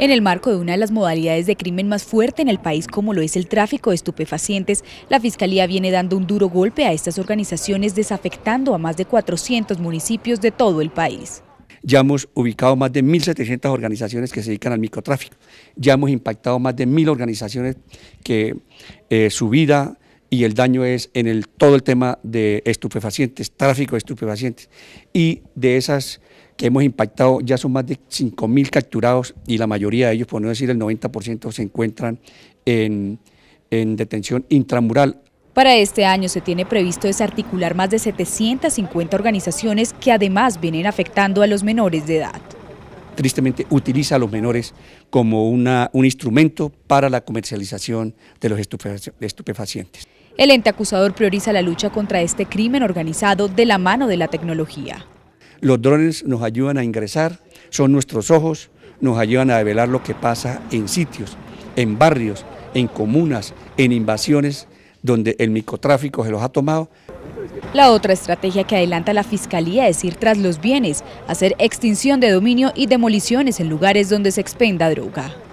En el marco de una de las modalidades de crimen más fuerte en el país como lo es el tráfico de estupefacientes, la Fiscalía viene dando un duro golpe a estas organizaciones desafectando a más de 400 municipios de todo el país. Ya hemos ubicado más de 1.700 organizaciones que se dedican al microtráfico. Ya hemos impactado más de 1.000 organizaciones que eh, su vida y el daño es en el, todo el tema de estupefacientes, tráfico de estupefacientes. Y de esas que hemos impactado ya son más de 5.000 capturados y la mayoría de ellos, por no decir el 90%, se encuentran en, detención intramural. Para este año se tiene previsto desarticular más de 750 organizaciones que además vienen afectando a los menores de edad tristemente utiliza a los menores como un instrumento para la comercialización de los estupefacientes. El ente acusador prioriza la lucha contra este crimen organizado de la mano de la tecnología. Los drones nos ayudan a ingresar, son nuestros ojos, nos ayudan a develar lo que pasa en sitios, en barrios, en comunas, en invasiones donde el microtráfico se los ha tomado. La otra estrategia que adelanta la Fiscalía es ir tras los bienes, hacer extinción de dominio y demoliciones en lugares donde se expenda droga.